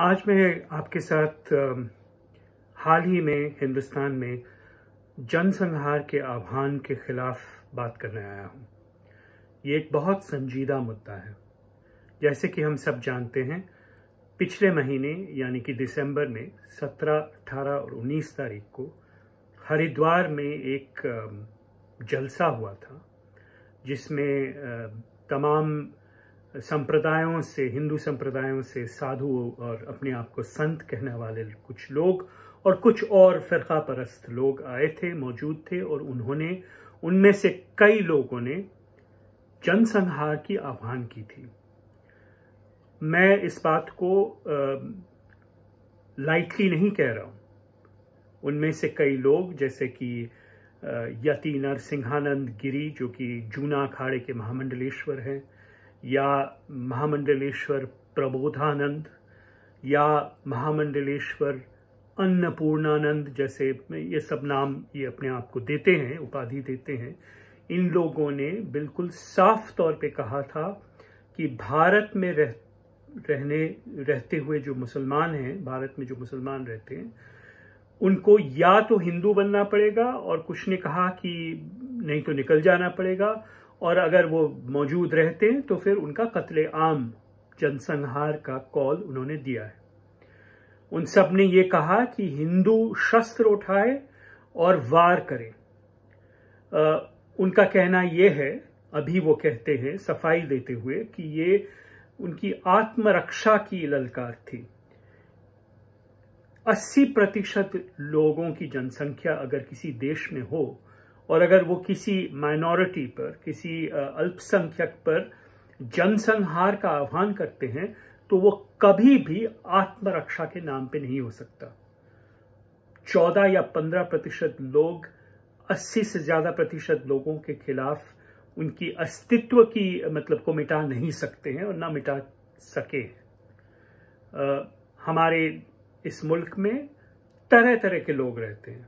आज मैं आपके साथ हाल ही में हिंदुस्तान में जनसंहार के आह्वान के खिलाफ बात करने आया हूँ ये एक बहुत संजीदा मुद्दा है जैसे कि हम सब जानते हैं पिछले महीने यानी कि दिसंबर में 17, 18 और 19 तारीख को हरिद्वार में एक जलसा हुआ था जिसमें तमाम संप्रदायों से हिंदू संप्रदायों से साधु और अपने आप को संत कहने वाले कुछ लोग और कुछ और फ़िरका परस्त लोग आए थे मौजूद थे और उन्होंने उनमें से कई लोगों ने जनसंहार की आह्वान की थी मैं इस बात को लाइटली नहीं कह रहा हूं उनमें से कई लोग जैसे कि यति नरसिंहानंद गिरी जो कि जूना अखाड़े के महामंडलेश्वर हैं या महामंडलेश्वर प्रबोधानंद या महामंडलेश्वर अन्नपूर्णानंद जैसे ये सब नाम ये अपने आप को देते हैं उपाधि देते हैं इन लोगों ने बिल्कुल साफ तौर पे कहा था कि भारत में रह रहने रहते हुए जो मुसलमान हैं भारत में जो मुसलमान रहते हैं उनको या तो हिंदू बनना पड़ेगा और कुछ ने कहा कि नहीं तो निकल जाना पड़ेगा और अगर वो मौजूद रहते हैं तो फिर उनका कत्ले आम जनसंहार का कॉल उन्होंने दिया है उन सब ने ये कहा कि हिंदू शस्त्र उठाए और वार करें आ, उनका कहना यह है अभी वो कहते हैं सफाई देते हुए कि ये उनकी आत्मरक्षा की ललकार थी 80 प्रतिशत लोगों की जनसंख्या अगर किसी देश में हो और अगर वो किसी माइनॉरिटी पर किसी अल्पसंख्यक पर जनसंहार का आह्वान करते हैं तो वो कभी भी आत्मरक्षा के नाम पे नहीं हो सकता चौदह या पंद्रह प्रतिशत लोग अस्सी से ज्यादा प्रतिशत लोगों के खिलाफ उनकी अस्तित्व की मतलब को मिटा नहीं सकते हैं और ना मिटा सके आ, हमारे इस मुल्क में तरह तरह के लोग रहते हैं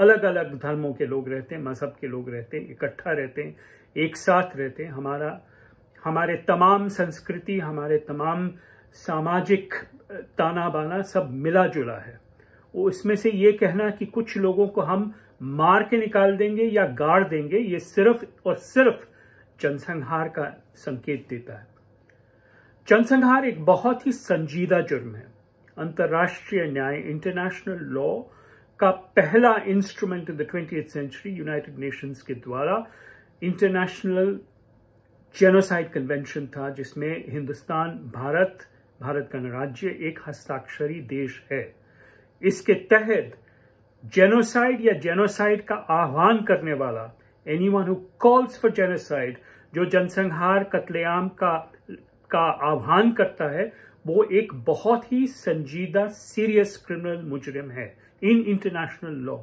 अलग अलग धर्मों के लोग रहते हैं मजहब के लोग रहते हैं इकट्ठा रहते हैं एक साथ रहते हैं हमारा हमारे तमाम संस्कृति हमारे तमाम सामाजिक ताना बाना सब मिला जुला है वो इसमें से ये कहना कि कुछ लोगों को हम मार के निकाल देंगे या गाड़ देंगे ये सिर्फ और सिर्फ जनसंहार का संकेत देता है जनसंहार एक बहुत ही संजीदा जुर्म है अंतर्राष्ट्रीय न्याय इंटरनेशनल लॉ का पहला instrument in the twenty century United Nations के द्वारा इंटरनेशनल जेनोसाइड कन्वेंशन था जिसमें हिंदुस्तान भारत भारत गणराज्य एक हस्ताक्षरी देश है इसके तहत जेनोसाइड या जेनोसाइड का आह्वान करने वाला anyone who calls for genocide जो जनसंहार कतलेआम का का आह्वान करता है वो एक बहुत ही संजीदा सीरियस क्रिमिनल मुजरिम है इन इंटरनेशनल लॉ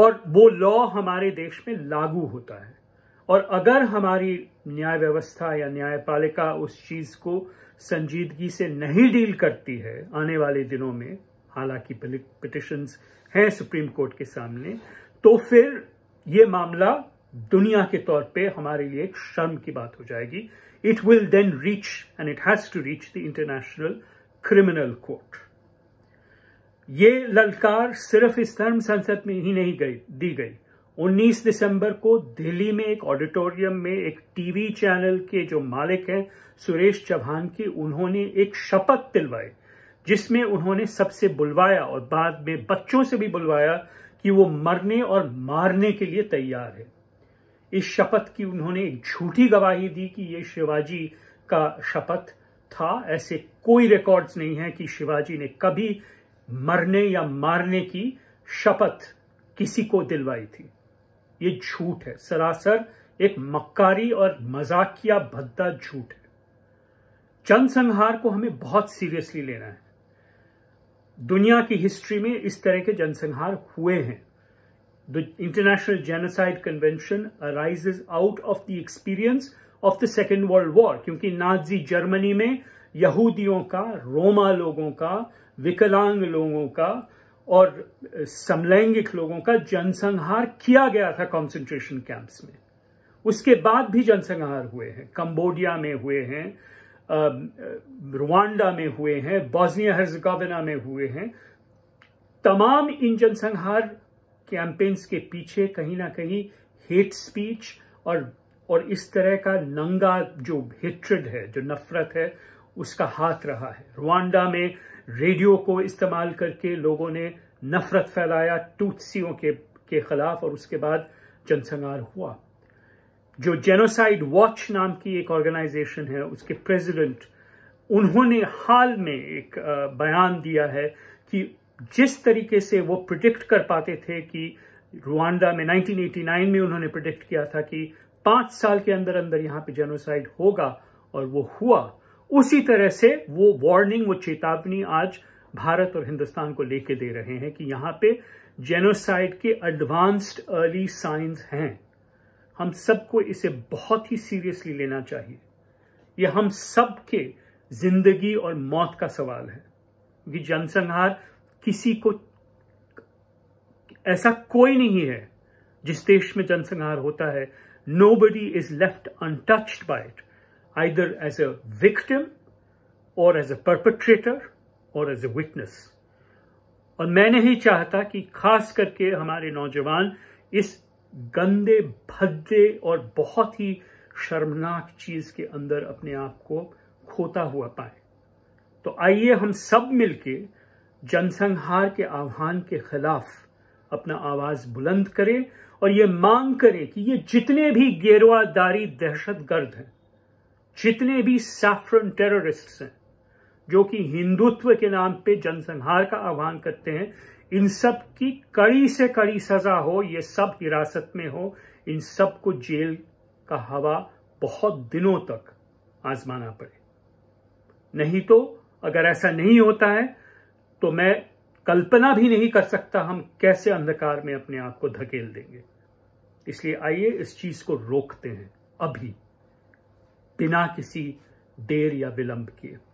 और वो लॉ हमारे देश में लागू होता है और अगर हमारी न्याय व्यवस्था या न्यायपालिका उस चीज को संजीदगी से नहीं डील करती है आने वाले दिनों में हालांकि पिटिशंस हैं सुप्रीम कोर्ट के सामने तो फिर ये मामला दुनिया के तौर पे हमारे लिए एक शर्म की बात हो जाएगी it will then reach and it has to reach the international criminal court ये ललकार सिर्फ इस धर्म संसद में ही नहीं गई दी गई 19 दिसंबर को दिल्ली में एक ऑडिटोरियम में एक टीवी चैनल के जो मालिक हैं सुरेश चौहान की उन्होंने एक शपथ दिलवाई जिसमें उन्होंने सबसे बुलवाया और बाद में बच्चों से भी बुलवाया कि वो मरने और मारने के लिए तैयार है इस शपथ की उन्होंने एक झूठी गवाही दी कि ये शिवाजी का शपथ था ऐसे कोई रिकॉर्ड्स नहीं है कि शिवाजी ने कभी मरने या मारने की शपथ किसी को दिलवाई थी ये झूठ है सरासर एक मक्कारी और मजाकिया भद्दा झूठ है जनसंहार को हमें बहुत सीरियसली लेना है दुनिया की हिस्ट्री में इस तरह के जनसंहार हुए हैं the international genocide convention arises out of the experience of the Second World War क्योंकि नाजी जर्मनी में यहूदियों का रोमा लोगों का विकलांग लोगों का और समलैंगिक लोगों का जनसंहार किया गया था कॉन्सेंट्रेशन कैंप्स में उसके बाद भी जनसंहार हुए हैं कंबोडिया में हुए हैं रुवांडा में हुए हैं बॉस्निया हर्जगाबना में हुए हैं तमाम इन जनसंहार कैंपेन्स के पीछे कहीं ना कहीं हेट स्पीच और और इस तरह का नंगा जो हिट्रिड है जो नफरत है उसका हाथ रहा है रुआंडा में रेडियो को इस्तेमाल करके लोगों ने नफरत फैलाया टूथसियों के के खिलाफ और उसके बाद जनसंहार हुआ जो जेनोसाइड वॉच नाम की एक ऑर्गेनाइजेशन है उसके प्रेसिडेंट उन्होंने हाल में एक बयान दिया है कि जिस तरीके से वो प्रिडिक्ट कर पाते थे कि रुआंडा में 1989 में उन्होंने प्रिडिक्ट किया था कि पांच साल के अंदर अंदर यहां पे जेनोसाइड होगा और वो हुआ उसी तरह से वो वार्निंग वो चेतावनी आज भारत और हिंदुस्तान को लेके दे रहे हैं कि यहां पे जेनोसाइड के एडवांस्ड अर्ली साइंस हैं हम सबको इसे बहुत ही सीरियसली लेना चाहिए यह हम सबके जिंदगी और मौत का सवाल है कि जनसंहार किसी को ऐसा कोई नहीं है जिस देश में जनसंहार होता है nobody is left untouched by it either as a victim और एज ए परपट्रेटर और एज ए witness. और मैं नहीं चाहता कि खास करके हमारे नौजवान इस गंदे भद्दे और बहुत ही शर्मनाक चीज के अंदर अपने आप को खोता हुआ पाए तो आइए हम सब मिलके जनसंहार के आह्वान के खिलाफ अपना आवाज बुलंद करें और ये मांग करें कि ये जितने भी गेरुआदारी दहशतगर्द हैं जितने भी सैफरन टेररिस्ट हैं जो कि हिंदुत्व के नाम पे जनसंहार का आह्वान करते हैं इन सब की कड़ी से कड़ी सजा हो ये सब हिरासत में हो इन सब को जेल का हवा बहुत दिनों तक आजमाना पड़े नहीं तो अगर ऐसा नहीं होता है तो मैं कल्पना भी नहीं कर सकता हम कैसे अंधकार में अपने आप को धकेल देंगे इसलिए आइए इस चीज को रोकते हैं अभी बिना किसी देर या विलंब के